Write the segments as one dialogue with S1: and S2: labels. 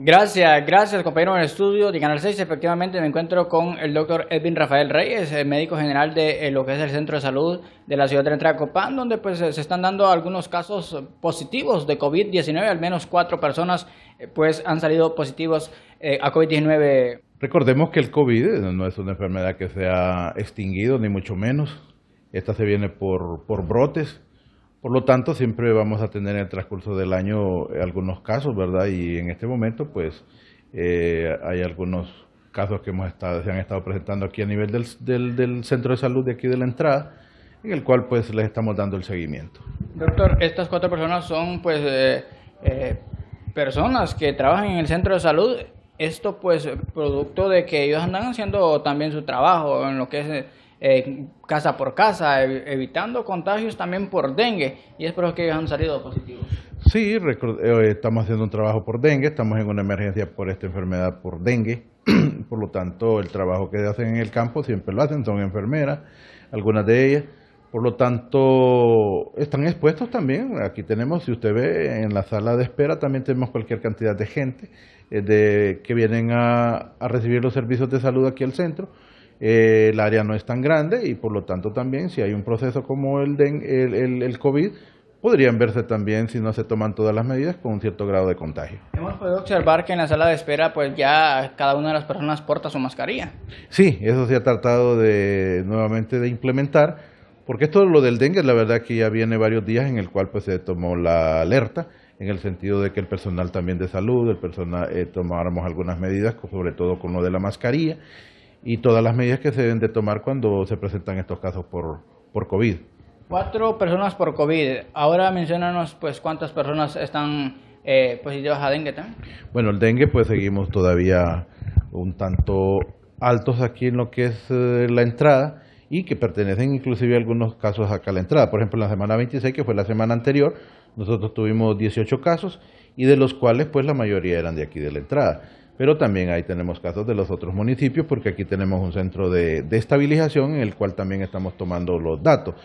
S1: Gracias, gracias compañero del estudio de Canal 6. Efectivamente me encuentro con el doctor Edwin Rafael Reyes, eh, médico general de eh, lo que es el Centro de Salud de la ciudad de Copán, donde pues eh, se están dando algunos casos positivos de COVID-19, al menos cuatro personas pues han salido positivos a COVID-19.
S2: Recordemos que el COVID no es una enfermedad que se ha extinguido, ni mucho menos. Esta se viene por, por brotes por lo tanto, siempre vamos a tener en el transcurso del año eh, algunos casos, ¿verdad? Y en este momento, pues, eh, hay algunos casos que hemos estado, se han estado presentando aquí a nivel del, del, centro de salud de aquí de la entrada, en el cual, pues, les estamos dando el seguimiento.
S1: Doctor, estas cuatro personas son, pues, eh, personas que trabajan en el centro de salud. Esto, pues, producto de que ellos andan haciendo también su trabajo en lo que es eh, casa por casa, evitando contagios también por dengue, y espero que hayan salido positivos.
S2: Sí, eh, estamos haciendo un trabajo por dengue, estamos en una emergencia por esta enfermedad por dengue, por lo tanto el trabajo que hacen en el campo siempre lo hacen, son enfermeras, algunas de ellas, por lo tanto están expuestos también, aquí tenemos, si usted ve en la sala de espera también tenemos cualquier cantidad de gente eh, que vienen a recibir los servicios de salud aquí al centro, eh, el área no es tan grande y por lo tanto también si hay un proceso como el, el, el, COVID, podrían verse también, si no se toman todas las medidas, con un cierto grado de contagio.
S1: Hemos podido observar que en la sala de espera, pues ya cada una de las personas porta su mascarilla.
S2: Sí, eso se ha tratado de nuevamente de implementar, porque esto lo del dengue, la verdad que ya viene varios días en el cual pues se tomó la alerta, en el sentido de que el personal también de salud, el personal eh, tomáramos algunas medidas, sobre todo con lo de la mascarilla y todas las medidas que se deben de tomar cuando se presentan estos casos por, por COVID.
S1: Cuatro personas por COVID. Ahora mencionanos pues cuántas personas están eh, positivas a dengue también.
S2: Bueno, el dengue pues seguimos todavía un tanto altos aquí en lo que es eh, la entrada y que pertenecen inclusive algunos casos acá a la entrada. Por ejemplo, en la semana 26, que fue la semana anterior, nosotros tuvimos 18 casos y de los cuales pues la mayoría eran de aquí de la entrada. Pero también ahí tenemos casos de los otros municipios porque aquí tenemos un centro de, estabilización en el cual también estamos tomando los datos.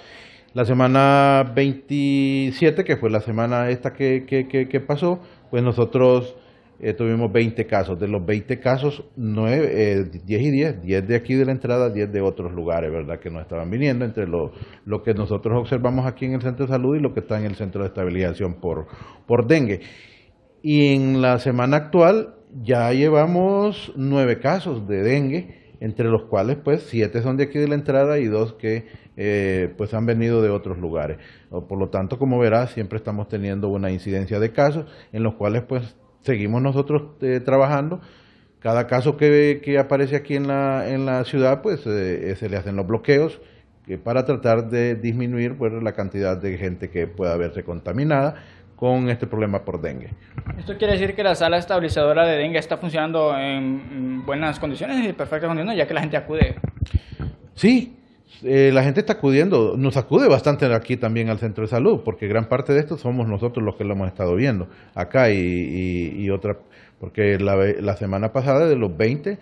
S2: La semana 27, que fue la semana esta que, que, que, pasó, pues nosotros eh, tuvimos 20 casos. De los 20 casos, 9, eh, 10 y 10, 10 de aquí de la entrada, 10 de otros lugares, ¿verdad? Que no estaban viniendo, entre lo, lo que nosotros observamos aquí en el centro de salud y lo que está en el centro de estabilización por, por dengue. Y en la semana actual ya llevamos nueve casos de dengue, entre los cuales pues siete son de aquí de la entrada y dos que eh, pues han venido de otros lugares. Por lo tanto, como verás, siempre estamos teniendo una incidencia de casos en los cuales pues seguimos nosotros eh, trabajando. Cada caso que, que, aparece aquí en la, ciudad pues eh, se le hacen los bloqueos para tratar de disminuir pues, la cantidad de gente que pueda verse contaminada con este problema por dengue.
S1: Esto quiere decir que la sala estabilizadora de dengue está funcionando en buenas condiciones y perfectas condiciones, ya que la gente acude.
S2: Sí, eh, la gente está acudiendo, nos acude bastante aquí también al centro de salud, porque gran parte de esto somos nosotros los que lo hemos estado viendo, acá y, otra, porque la, semana pasada de los 20,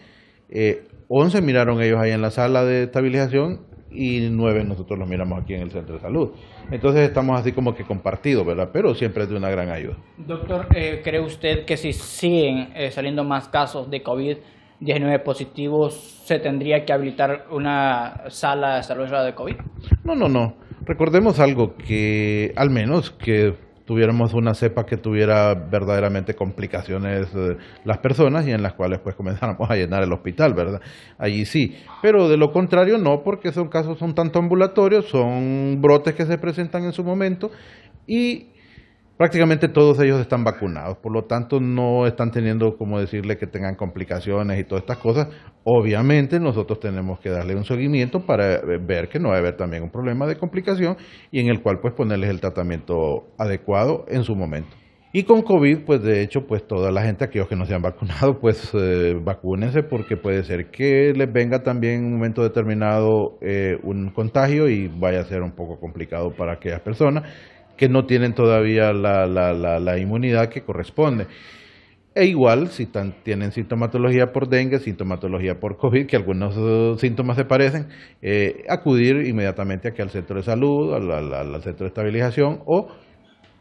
S2: 11 eh, miraron ellos ahí en la sala de estabilización y nueve nosotros los miramos aquí en el centro de salud. Entonces estamos así como que compartidos, ¿verdad? Pero siempre es de una gran ayuda.
S1: Doctor, eh, ¿cree usted que si siguen eh, saliendo más casos de COVID-19 positivos, se tendría que habilitar una sala de salud de COVID?
S2: No, no, no. Recordemos algo que, al menos que tuviéramos una cepa que tuviera verdaderamente complicaciones eh, las personas y en las cuales pues comenzáramos a llenar el hospital, ¿verdad? Allí sí, pero de lo contrario no, porque son casos son tanto ambulatorios, son brotes que se presentan en su momento y prácticamente todos ellos están vacunados, por lo tanto no están teniendo como decirle que tengan complicaciones y todas estas cosas. Obviamente nosotros tenemos que darle un seguimiento para eh, ver que no va a haber también un problema de complicación y en el cual pues ponerles el tratamiento adecuado en su momento. Y con COVID, pues de hecho, pues toda la gente, aquellos que no se han vacunado, pues eh, vacúnense porque puede ser que les venga también en un momento determinado eh, un contagio y vaya a ser un poco complicado para aquellas personas que no tienen todavía la, la, la, la inmunidad que corresponde. E igual, si tienen sintomatología por dengue, sintomatología por COVID, que algunos uh, síntomas se parecen, eh, acudir inmediatamente aquí al centro de salud, al, centro de estabilización o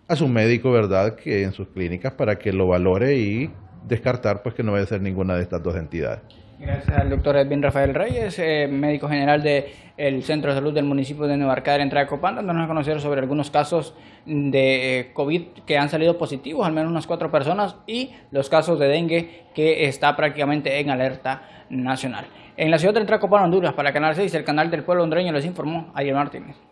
S2: a su médico, ¿verdad?, que en sus clínicas para que lo valore y descartar pues que no vaya a ser ninguna de estas dos entidades.
S1: Gracias al doctor Edwin Rafael Reyes, eh, médico general del Centro de Salud del municipio de Nueva Arcada, entrada Copán, dándonos a conocer sobre algunos casos de eh, COVID que han salido positivos, al menos unas cuatro personas, y los casos de dengue que está prácticamente en alerta nacional. En la ciudad de Entracopán, Honduras, para Canal 6, el canal del pueblo hondureño les informó Ayer Martínez.